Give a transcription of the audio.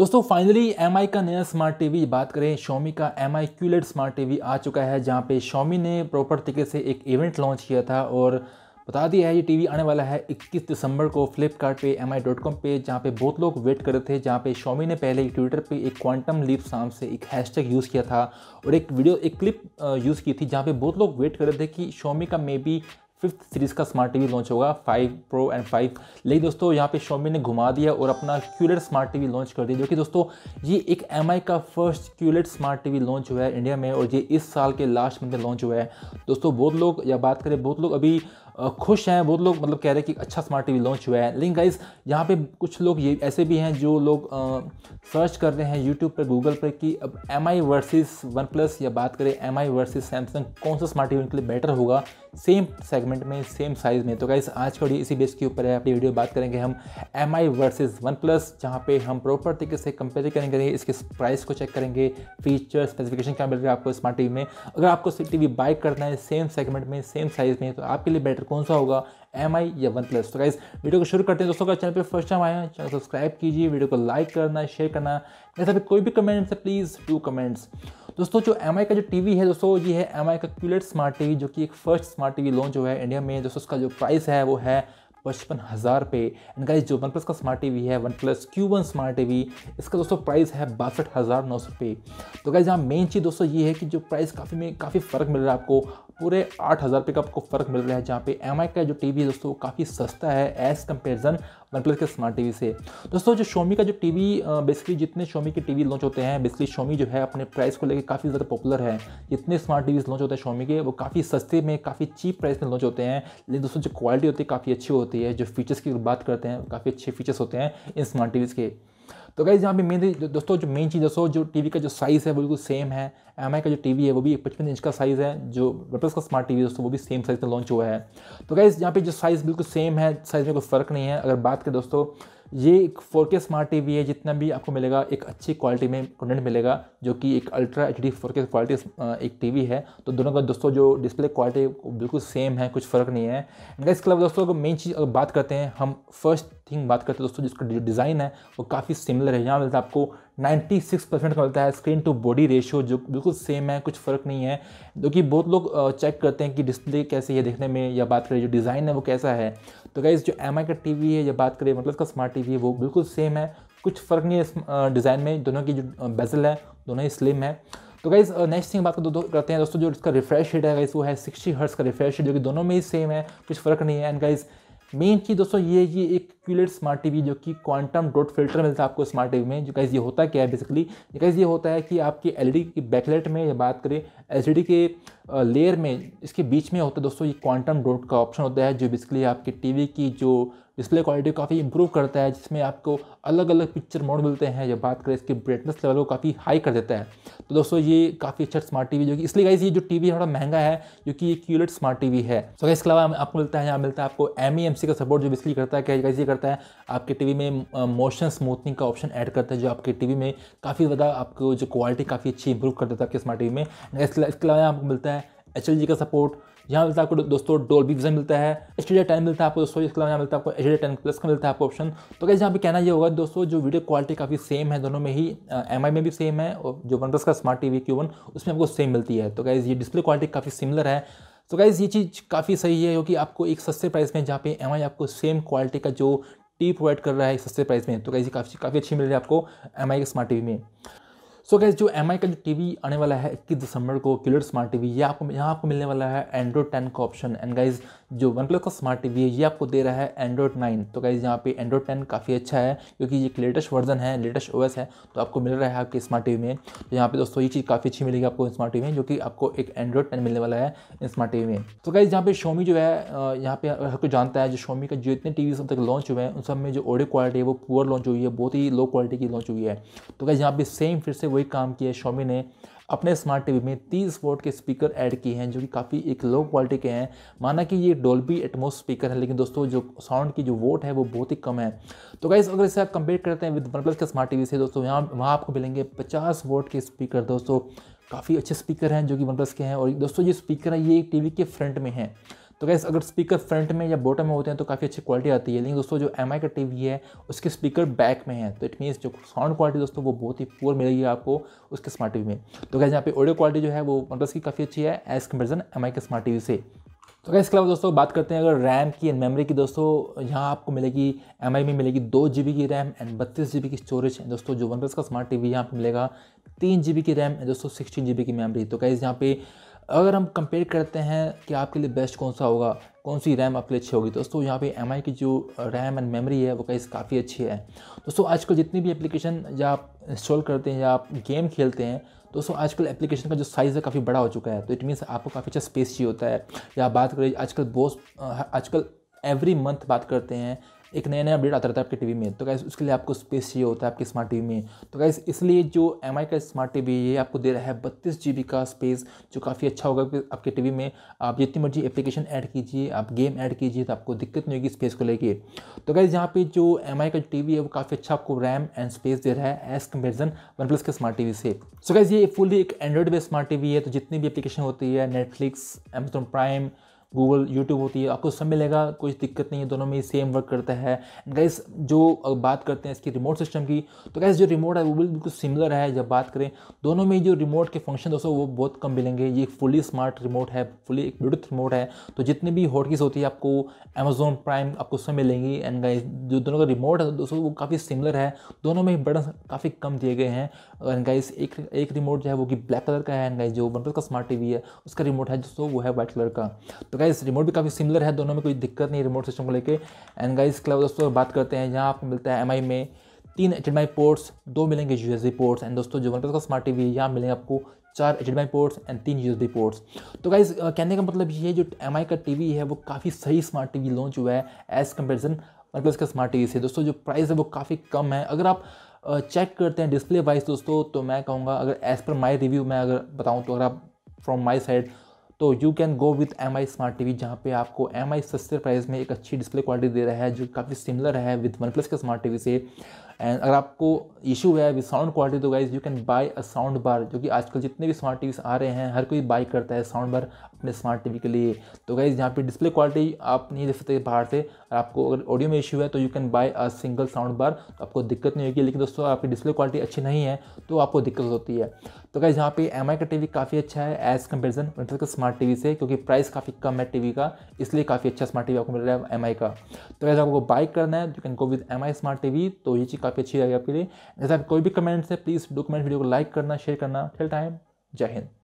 दोस्तों finally M का नया स्मार्ट टीवी बात करें शॉमी का M I QLED smart TV आ चुका है जहाँ पे शॉमी ने प्रॉपर तरीके से एक इवेंट लॉन्च किया था और बता दिया है ये टीवी आने वाला है 21 दिसंबर को फ्लिपकार्ट पे एम आई डॉट कॉम पर जहाँ पर बहुत लोग वेट कर रहे थे जहाँ पे शॉमी ने पहले ट्विटर पे एक क्वांटम लिप नाम से एक हैशटैग यूज़ किया था और एक वीडियो एक क्लिप यूज़ की थी जहाँ पे बहुत लोग वेट कर रहे थे कि शॉमी का मे बी फिफ्थ सीरीज़ का स्मार्ट टीवी लॉन्च होगा फाइव प्रो एंड फाइव लेकिन दोस्तों यहाँ पे शोमी ने घुमा दिया और अपना क्यूलेट स्मार्ट टीवी लॉन्च कर दिया जो कि दोस्तों ये एक एम का first QLED smart TV launch हुआ है इंडिया में और ये इस साल के लास्ट मंथ में लॉन्च हुआ है दोस्तों बहुत लोग या बात करें बहुत लोग अभी खुश हैं बहुत लोग मतलब कह रहे हैं कि अच्छा स्मार्ट टीवी लॉन्च हुआ है लेकिन गाइज यहाँ पे कुछ लोग ये ऐसे भी हैं जो लोग सर्च कर रहे हैं यूट्यूब पर गूगल पर कि अब M I versus OnePlus या बात करें एम आई वर्सेज सैमसंग कौन सा स्मार्ट टीवी उनके लिए बेटर होगा सेम सेगमेंट में सेम साइज़ में तो गाइस आज का वीडियो इसी बेस के ऊपर है अपनी वीडियो बात करेंगे हम M I versus OnePlus जहाँ पे हम प्रॉपर तरीके से कंपेयर करेंगे इसके प्राइस को चेक करेंगे फीचर स्पेसिफिकेशन क्या मिल रहा है आपको स्मार्ट टीवी में अगर आपको टी वी बाय करना है सेम सेगमेंट में सेम साइज़ में तो आपके लिए बेटर कौन सा होगा एम आई या वन प्लस तो गाइज वीडियो को शुरू करते हैं दोस्तों का चैनल पर फर्स्ट टाइम आया चैनल सब्सक्राइब कीजिए वीडियो को लाइक करना शेयर करना ऐसा भी कोई भी कमेंट्स है प्लीज़ टू कमेंट्स दोस्तों जो एम का जो टीवी है दोस्तों ये है एम का क्यूलेट स्मार्ट टीवी जो कि एक फर्स्ट स्मार्ट टीवी लॉन्च हुआ है इंडिया में दोस्तों उसका जो प्राइस है वो है पचपन हज़ार पे एंड गाइस जो वन प्लस का स्मार्ट टीवी है one plus Q one smart TV इसका दोस्तों प्राइस है बासठ हज़ार नौ सौ पे तो गाइस यहाँ मेन चीज़ दोस्तों ये है कि जो प्राइस काफ़ी में काफ़ी फ़र्क मिल रहा है आपको पूरे हज़ार पे का आपको फ़र्क मिल रहा है जहाँ पे एम का जो टीवी है दोस्तों काफ़ी सस्ता है एज़ कंपेरिजन वन प्लस के स्मार्ट टीवी से दोस्तों जो शोमी का जो टीवी बेसिकली जितने शोमी के टीवी लॉन्च होते हैं बेसिकली शोमी जो है अपने प्राइस को लेकर काफ़ी ज़्यादा पॉपुलर है जितने स्मार्ट टीवी लॉन्च होते हैं शोमी के वो काफ़ी सस्ते में काफ़ी चीप प्राइस में लॉन्च होते हैं लेकिन दोस्तों जो क्वालिटी होती है काफ़ी अच्छी होती है जो फीचर्स की बात करते हैं काफ़ी अच्छे फीचर्स होते हैं इन स्मार्ट टीवीज़ के तो गाइज़ यहाँ पे मेन दोस्तों जो मेन चीज़ दोस्तों जो टीवी का जो साइज़ है बिल्कुल सेम है एम का जो टीवी है वो भी पचपन इंच का साइज़ है जो वेपल्स का स्मार्ट टीवी दोस्तों वो भी सेम साइज़ में लॉन्च हुआ है तो गाइज़ यहाँ पे जो साइज़ बिल्कुल सेम है साइज़ में कोई फ़र्क नहीं है अगर बात करें दोस्तों ये एक फोर के स्मार्ट टी है जितना भी आपको मिलेगा एक अच्छी क्वालिटी में कंटेंट मिलेगा जो कि एक ultra H D four K quality एक टीवी है तो दोनों का दोस्तों जो डिस्प्ले क्वालिटी बिल्कुल सेम है कुछ फ़र्क नहीं है एंड इसके अलावा दोस्तों मेन चीज़ अगर बात करते हैं हम फर्स्ट थिंग बात करते हैं दोस्तों जिसका डिज़ाइन है वो काफ़ी सिमिलर है यहाँ मिलता है आपको 96 परसेंट का मिलता है स्क्रीन टू बॉडी रेशियो जो बिल्कुल सेम है कुछ फ़र्क नहीं है जो कि बहुत लोग चेक करते हैं कि डिस्प्ले कैसी है देखने में या बात करें जो डिज़ाइन है वो कैसा है तो गाइज़ जो एम का टी है या बात करें मतलब उसका स्मार्ट टी है वो बिल्कुल सेम है कुछ फ़र्क नहीं है डिज़ाइन में दोनों की जो बेजल है दोनों ही स्लिम है तो गाइज नेक्स्ट थिंग बात कर दो, करते हैं दोस्तों जो इसका रिफ्रेश रेट है गाइज वो है सिक्सटी हर्ट्स का रिफ्रेश रेट जो कि दोनों में ही सेम है कुछ फ़र्क नहीं है एंड गाइज मेन चीज़ दोस्तों ये ये एक क्यूलेट स्मार्ट टीवी जो कि क्वांटम डॉट फिल्टर मिलता है आपको स्मार्ट टीवी में जो गाइज ये होता क्या है बेसिकली गाइज ये होता है कि आपकी एल e की बैकलेट में या बात करें एल e के लेयर में इसके बीच में होता है दोस्तों ये क्वांटम डॉट का ऑप्शन होता है जो बेसिकली आपके टीवी की जो डिस्प्ले क्वालिटी काफ़ी इंप्रूव करता है जिसमें आपको अलग अलग पिक्चर मोड मिलते हैं जब बात करें इसके ब्राइटनेस लेवल को काफ़ी हाई कर देता है तो दोस्तों ये काफ़ी अच्छा स्मार्ट टीवी जो कि इसलिए गाइज ये जो टीवी थोड़ा महंगा है क्योंकि ये क्यूलेट स्मार्ट टीवी है सो so, इसके अलावा आपको मिलता है यहाँ मिलता है आपको एम ई एम सी का सपोर्ट जो बेसिकली करता है क्या गाइज ये करता है आपके टीवी में मोशन स्मूथनिंग का ऑप्शन ऐड करता है जो आपके टीवी में काफ़ी ज़्यादा आपको जो क्वालिटी काफ़ी अच्छी इंप्रूव कर देता है आपके स्मार्ट टीवी में इसके अलावा आपको मिलता है एच का सपोर्ट यहाँ मिलता है आपको दोस्तों बी विजन मिलता है एच डी टेन मिलता है आपको दोस्तों इसके अलावा यहाँ मिलता है आपको एच डी टेन प्लस का मिलता है आपको ऑप्शन तो कैसे यहाँ पे कहना ये होगा दोस्तों जो वीडियो क्वालिटी काफ़ी सेम है दोनों में ही एम में भी सेम है और जो वन प्लस का smart T V Q one उसमें आपको सेम मिलती है तो कैसे ये डिस्प्ले क्वालिटी काफ़ी सिमिलर है तो गाइज़ ये चीज़ काफ़ी सही है क्योंकि आपको एक सस्ते प्राइस में जहाँ पे एम आपको सेम क्वालिटी का जो टी प्रोवाइड कर रहा है सस्ते प्राइस में तो गाइज़ ये काफ़ी काफ़ी अच्छी मिल रही है आपको एम आई के स्मार्ट टी में सो so गैस जो एम का जो टीवी आने वाला है इक्कीस दिसंबर को किलर स्मार्ट टीवी ये आपको यहाँ आपको मिलने वाला है एंड्रॉड टेन का ऑप्शन एंड गाइज जो वन प्लस का स्मार्ट टीवी है ये आपको दे रहा है एंड्रॉयड नाइन तो गाइज यहाँ पे एंड्रॉयड टेन काफ़ी अच्छा है क्योंकि ये एक लेटेस्ट वर्जन है लेटेस्ट ओएस है तो आपको मिल रहा है आपके स्मार्ट टीवी में तो यहाँ पे दोस्तों ये चीज़ काफ़ी अच्छी मिलेगी आपको स्मार्ट टीवी में जो कि आपको एक एंड्रॉयड टेन मिलने वाला है स्मार्ट टीवी में तो गाइज यहाँ पे शोमी जो है यहाँ पे हर कोई जानता है जो शोमी का जितने टी सब तक लॉन्च हुए हैं उन सब में जो ऑडियो क्वालिटी है वो पुअर लॉन्च हुई है बहुत ही लो क्वालिटी की लॉन्च हुई है तो गाइज यहाँ पे सेम फिर से वही काम किया है शोमी ने अपने स्मार्ट टीवी में तीस वोट के स्पीकर ऐड किए हैं जो कि काफ़ी एक लो क्वालिटी के हैं माना कि ये डोल्बी एटमोस स्पीकर है लेकिन दोस्तों जो साउंड की जो वोट है वो बहुत ही कम है तो गाइस अगर इसे आप कंपेयर करते हैं विद वन प्लस के स्मार्ट टीवी से दोस्तों यहाँ वहाँ आपको मिलेंगे पचास वोट के स्पीकर दोस्तों काफ़ी अच्छे स्पीकर हैं जो कि वन प्लस के हैं और दोस्तों ये स्पीकर है ये टी के फ्रंट में हैं तो गैस अगर स्पीकर फ्रंट में या बॉटम में होते हैं तो काफ़ी अच्छी क्वालिटी आती है लेकिन दोस्तों जो एम का टी है उसके स्पीकर बैक में है तो इट मीन्स जो साउंड क्वालिटी दोस्तों वो बहुत ही पुअर मिलेगी आपको उसके स्मार्ट टी में तो गैस यहाँ पे ऑडियो क्वालिटी जो है वो मतलब की काफ़ी अच्छी है एज कम्पेरिजन एम के स्मार्ट टी से तो क्या इसके अलावा दोस्तों बात करते हैं अगर रैम की एंड मेमोरी की दोस्तों यहाँ आपको मिलेगी एम में मिलेगी दो जी की रैम एंड बत्तीस जी की स्टोरेज दोस्तों जो वन का स्मार्ट टी वी यहाँ पर मिलेगा तीन जी की रैम एंड दोस्तों सिक्सटीन जी की मेमोरी तो गैस यहाँ पे अगर हम कंपेयर करते हैं कि आपके लिए बेस्ट कौन सा होगा कौन सी रैम आपके लिए अच्छी होगी दोस्तों यहाँ पे एम की जो रैम एंड मेमोरी है वो कई काफ़ी अच्छी है दोस्तों आजकल जितनी भी एप्लीकेशन या आप इंस्टॉल करते हैं या आप गेम खेलते हैं दोस्तों आजकल एप्लीकेशन का जो साइज़ है काफ़ी बड़ा हो चुका है तो इट मीन्स आपको काफ़ी अच्छा स्पेस चाहिए होता है या बात करें आजकल बोस आजकल एवरी मंथ बात करते हैं एक नया नया अपडेट आता रहता है आपके टीवी में तो कैसे उसके लिए आपको स्पेस चाहिए होता है आपके स्मार्ट टीवी में तो कैसे इसलिए जो एम का स्मार्ट टीवी ये आपको दे रहा है बत्तीस जी का स्पेस जो काफ़ी अच्छा होगा आपके टीवी में आप जितनी मर्जी एप्लीकेशन ऐड कीजिए आप गेम ऐड कीजिए तो आपको दिक्कत नहीं होगी स्पेस को लेकर तो कैसे यहाँ पर जो एम का वी है वो काफ़ी अच्छा आपको रैम एंड स्पेस दे रहा है एज कम्पेरिजन वन प्लस के स्मार्ट वी से सो कैसे ये फुली एक एंड्रॉइड बेस्ड स्मार्ट वी है तो जितनी भी एप्लीकेशन होती है Netflix Amazon Prime Google YouTube होती है आपको सब मिलेगा कोई दिक्कत नहीं है दोनों में सेम वर्क करता है गैस जो बात करते हैं इसकी रिमोट सिस्टम की तो गैस जो रिमोट है वो बिल्कुल सिमिलर है जब बात करें दोनों में जो रिमोट के फंक्शन दोस्तों वो बहुत कम मिलेंगे ये फुली स्मार्ट रिमोट है फुली एक ब्लूटूथ रिमोट है तो जितनी भी हॉटकीज होती है आपको अमेजोन प्राइम आपको सब मिलेंगी एंड गैस जो दोनों का रिमोट है दोस्तों वो काफ़ी सिमिलर है दोनों में बटन काफ़ी कम दिए गए हैं एंड गाइस एक एक रिमोट जो है वो कि ब्लैक कलर का है एंड गाइस जो वन का स्मार्ट टीवी है उसका रिमोट है दोस्तों वो है व्हाइट कलर का तो गाइस तो रिमोट भी काफ़ी सिमिलर है दोनों में कोई दिक्कत नहीं रिमोट सिस्टम को लेके एंड गाइस इसके अलावा दोस्तों बात करते हैं यहाँ आपको मिलता है एम में तीन एच पोर्ट्स दो मिलेंगे यू पोर्ट्स एंड दोस्तों जो वन प्लस का स्मार्ट टी है यहाँ मिलेंगे आपको चार एच पोर्ट्स एंड तीन यू पोर्ट्स तो गाइज कहने का मतलब ये जो एम का टी है वो काफ़ी सही स्मार्ट टी लॉन्च हुआ है एज़ कम्पेरिजन वन प्लस का स्मार्ट टी से दोस्तों जो प्राइस है वो काफ़ी कम है अगर आप चेक करते हैं डिस्प्ले वाइज दोस्तों तो मैं कहूँगा अगर एज़ पर माई रिव्यू मैं अगर बताऊँ तो अगर आप फ्रॉम माई साइड तो you can go with M I smart T V जहाँ पे आपको एम आई सस्ते प्राइस में एक अच्छी डिस्प्ले क्वालिटी दे रहा है जो काफ़ी सिमिलर है विथ वन प्लस के स्मार्ट टी वी से एंड अगर आपको इशू है विथ साउंड क्वालिटी तो guys you can buy a sound bar जो कि आजकल जितने भी स्मार्ट वी आ रहे हैं हर कोई बाय करता है साउंड बार अपने स्मार्ट टी वी के लिए तो गाइज यहाँ पे डिस्प्ले क्वालिटी आप नहीं देख सकते बाहर से और आपको अगर ऑडियो में इशू है तो you can buy a single sound bar तो आपको दिक्कत नहीं होगी लेकिन दोस्तों आपकी डिस्प्ले क्वालिटी अच्छी नहीं है तो आपको दिक्कत होती है तो क्या यहाँ पे एम का टीवी काफ़ी अच्छा है एज कम्पेरिजन विंटर्स का स्मार्ट टीवी से क्योंकि प्राइस काफ़ी कम है टीवी का इसलिए काफ़ी अच्छा स्मार्ट टीवी आपको मिल रहा है एम का तो अगर आपको बाय करना है you can go with M smart TV तो ये चीज़ काफ़ी अच्छी रहेगी आपके लिए जैसे आप कोई भी कमेंट्स है प्लीज़ डॉक्यूमेंट वीडियो को लाइक करना शेयर करना टिल टाइम जय हिंद